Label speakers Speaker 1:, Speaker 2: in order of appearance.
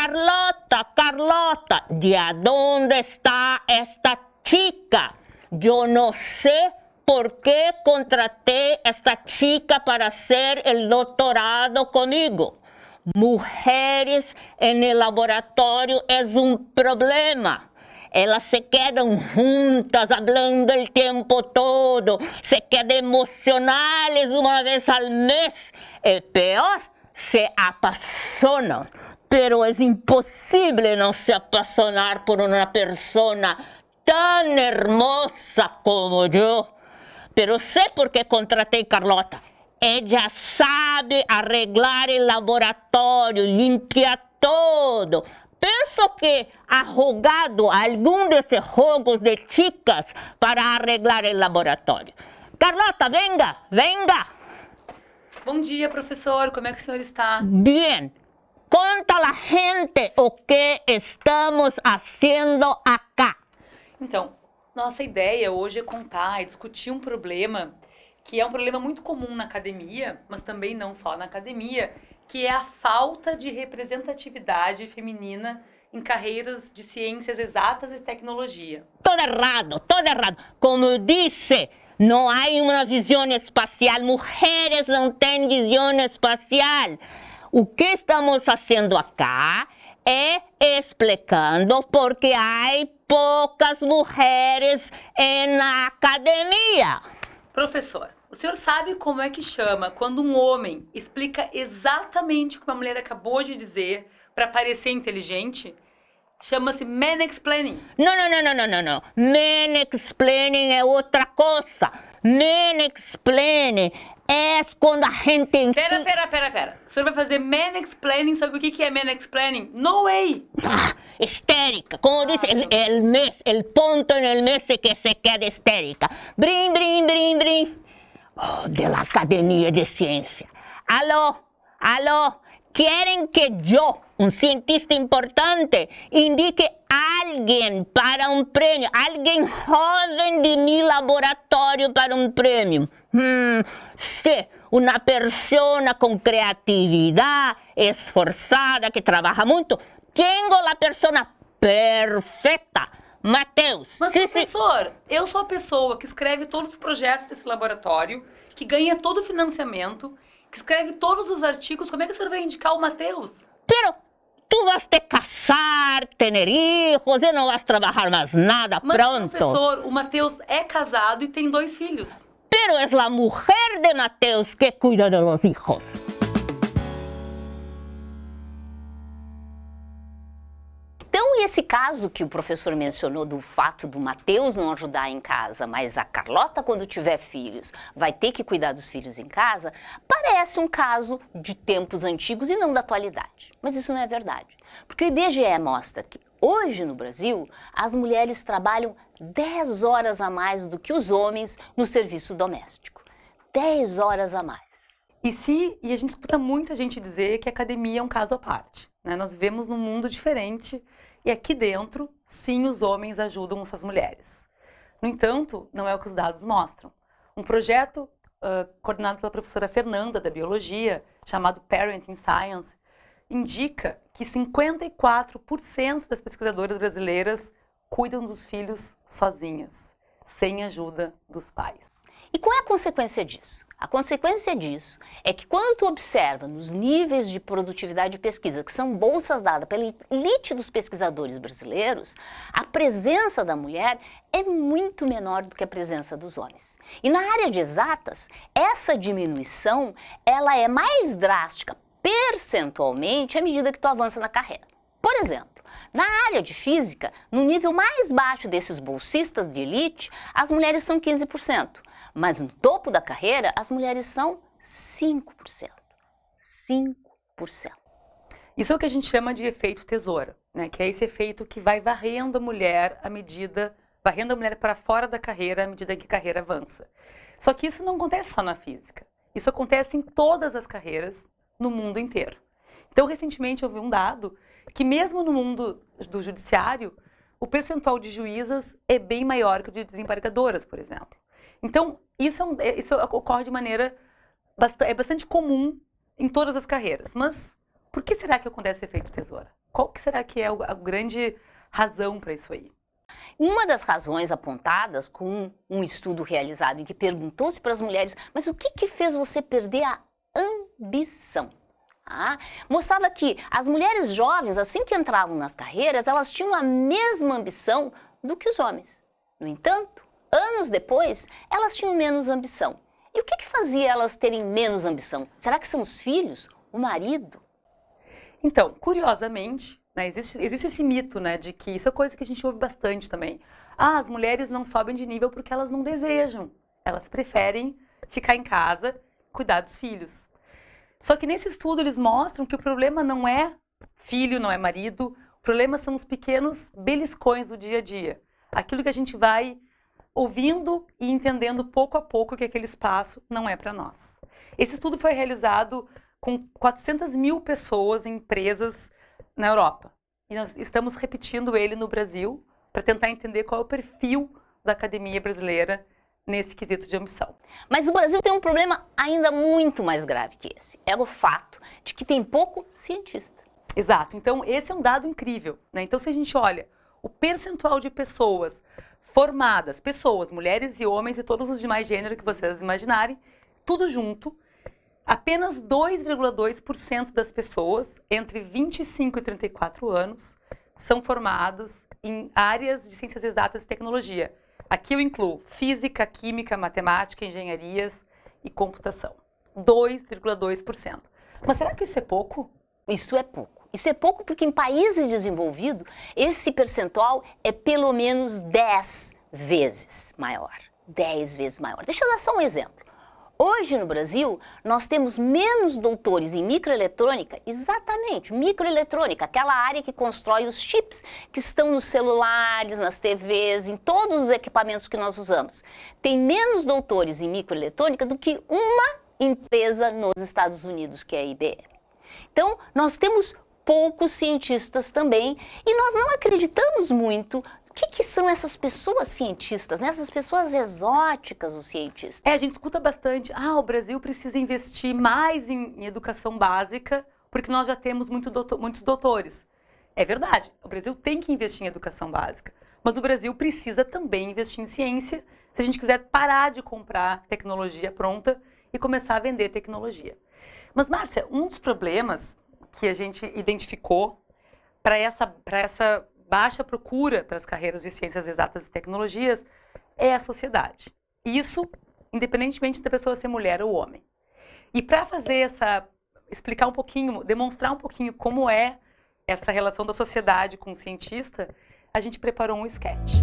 Speaker 1: Carlota, Carlota, ¿de dónde está esta chica? Yo no sé por qué contraté esta chica para hacer el doctorado conmigo. Mujeres en el laboratorio es un problema. Ellas se quedan juntas, hablando el tiempo todo, se quedan emocionales una vez al mes. El peor, se apasionan pero es imposible no se apasionar por una persona tan hermosa como yo. Pero sé por qué contratei Carlota. Ella sabe arreglar el laboratorio, limpia todo. Penso que ha jugado algum desses jogos de chicas para arreglar o laboratório. Carlota, venga,
Speaker 2: venga! Bom dia, professor. Como é que o senhor está?
Speaker 1: Bem. Conta a gente o que estamos fazendo acá.
Speaker 2: Então, nossa ideia hoje é contar, é discutir um problema que é um problema muito comum na academia, mas também não só na academia, que é a falta de representatividade feminina em carreiras de ciências exatas e tecnologia.
Speaker 1: Todo errado, todo errado. Como disse, não há uma visão espacial. Mulheres não têm visão espacial. O que estamos fazendo acá é explicando porque há poucas
Speaker 2: mulheres na academia. Professor, o senhor sabe como é que chama quando um homem explica exatamente o que uma mulher acabou de dizer para parecer inteligente? Chama-se man explaining.
Speaker 1: Não, não, não, não, não, não, não. Man explaining é outra coisa. Man explaining
Speaker 2: Es cuando la gente espera Espera, espera, espera, espera. O vai fazer man explaining ¿Sabe o que é man explaining? No way! Estérica. Ah, Como el, mes, el
Speaker 1: punto en el mes que se queda estérica. Brim, brim, brim, brim. Oh, de la Academia de Ciencia. Aló, aló. Quieren que yo, un cientista importante, indique a alguém para um prêmio, alguém jovem de meu laboratório para um prêmio. Hum, se uma pessoa com criatividade, esforçada, que trabalha muito, tenho é a pessoa
Speaker 2: perfeita. Mateus. Mas, sim, professor, sim. eu sou a pessoa que escreve todos os projetos desse laboratório, que ganha todo o financiamento, que escreve todos os artigos. Como é que o senhor vai indicar o Mateus? Pero
Speaker 1: Tu vas te casar, ter hijos, e não vas trabalhar mais nada, Mas, pronto. professor,
Speaker 2: o Mateus é casado e tem dois filhos.
Speaker 1: Pero é a mulher de Mateus que cuida de los hijos.
Speaker 3: Esse caso que o professor mencionou do fato do Mateus não ajudar em casa, mas a Carlota, quando tiver filhos, vai ter que cuidar dos filhos em casa, parece um caso de tempos antigos e não da atualidade. Mas isso não é verdade. Porque o IBGE mostra que Hoje no Brasil, as mulheres trabalham 10 horas a mais do que os homens no serviço doméstico. 10
Speaker 2: horas a mais. E se, e a gente escuta muita gente dizer que a academia é um caso à parte. Né? Nós vivemos num mundo diferente e aqui dentro, sim, os homens ajudam essas mulheres. No entanto, não é o que os dados mostram. Um projeto uh, coordenado pela professora Fernanda, da Biologia, chamado Parenting Science, indica que 54% das pesquisadoras brasileiras cuidam dos filhos sozinhas, sem ajuda dos pais. E qual é a consequência disso? A
Speaker 3: consequência disso é que quando tu observa nos níveis de produtividade de pesquisa, que são bolsas dadas pela elite dos pesquisadores brasileiros, a presença da mulher é muito menor do que a presença dos homens. E na área de exatas, essa diminuição, ela é mais drástica percentualmente à medida que tu avança na carreira. Por exemplo, na área de física, no nível mais baixo desses bolsistas de elite, as mulheres são 15%. Mas no topo da carreira, as mulheres são 5%. 5%.
Speaker 2: Isso é o que a gente chama de efeito tesoura, né? que é esse efeito que vai varrendo a mulher à medida, varrendo a mulher para fora da carreira à medida que a carreira avança. Só que isso não acontece só na física. Isso acontece em todas as carreiras no mundo inteiro. Então, recentemente eu vi um dado que mesmo no mundo do judiciário, o percentual de juízas é bem maior que o de desembargadoras, por exemplo. Então, isso, é um, é, isso ocorre de maneira bastante, é bastante comum em todas as carreiras. Mas por que será que acontece o efeito tesoura? Qual que será que é a grande razão para isso aí? Uma das
Speaker 3: razões apontadas com um estudo realizado em que perguntou-se para as mulheres, mas o que, que fez você perder a ambição? Ah, mostrava que as mulheres jovens, assim que entravam nas carreiras, elas tinham a mesma ambição do que os homens. No entanto, Anos depois, elas tinham menos ambição. E o que, que fazia
Speaker 2: elas terem menos ambição? Será que são os filhos? O marido? Então, curiosamente, né, existe, existe esse mito né, de que isso é coisa que a gente ouve bastante também. Ah, as mulheres não sobem de nível porque elas não desejam. Elas preferem ficar em casa, cuidar dos filhos. Só que nesse estudo eles mostram que o problema não é filho, não é marido, o problema são os pequenos beliscões do dia a dia. Aquilo que a gente vai ouvindo e entendendo pouco a pouco que aquele espaço não é para nós. Esse estudo foi realizado com 400 mil pessoas em empresas na Europa. E nós estamos repetindo ele no Brasil para tentar entender qual é o perfil da academia brasileira nesse quesito de ambição. Mas o Brasil tem um problema ainda muito mais grave que esse. É o fato de que tem pouco cientista. Exato. Então, esse é um dado incrível. Né? Então, se a gente olha o percentual de pessoas formadas, pessoas, mulheres e homens e todos os demais gêneros que vocês imaginarem, tudo junto. Apenas 2,2% das pessoas entre 25 e 34 anos são formadas em áreas de ciências exatas e tecnologia. Aqui eu incluo física, química, matemática, engenharias e computação. 2,2%. Mas será que isso é pouco? Isso é pouco. Isso
Speaker 3: é pouco porque em países desenvolvidos esse percentual é pelo menos 10 vezes maior. 10 vezes maior. Deixa eu dar só um exemplo. Hoje no Brasil, nós temos menos doutores em microeletrônica, exatamente, microeletrônica, aquela área que constrói os chips que estão nos celulares, nas TVs, em todos os equipamentos que nós usamos. Tem menos doutores em microeletrônica do que uma empresa nos Estados Unidos, que é a IBM. Então, nós temos poucos cientistas também. E nós não acreditamos muito o que, que são essas pessoas
Speaker 2: cientistas, né? essas pessoas exóticas, os cientistas? É, a gente escuta bastante. Ah, o Brasil precisa investir mais em, em educação básica, porque nós já temos muito doutor, muitos doutores. É verdade, o Brasil tem que investir em educação básica, mas o Brasil precisa também investir em ciência se a gente quiser parar de comprar tecnologia pronta e começar a vender tecnologia. Mas, Márcia, um dos problemas que a gente identificou para essa, essa baixa procura para as carreiras de ciências exatas e tecnologias é a sociedade. Isso, independentemente da pessoa ser mulher ou homem. E para fazer essa, explicar um pouquinho, demonstrar um pouquinho como é essa relação da sociedade com o cientista, a gente preparou um sketch.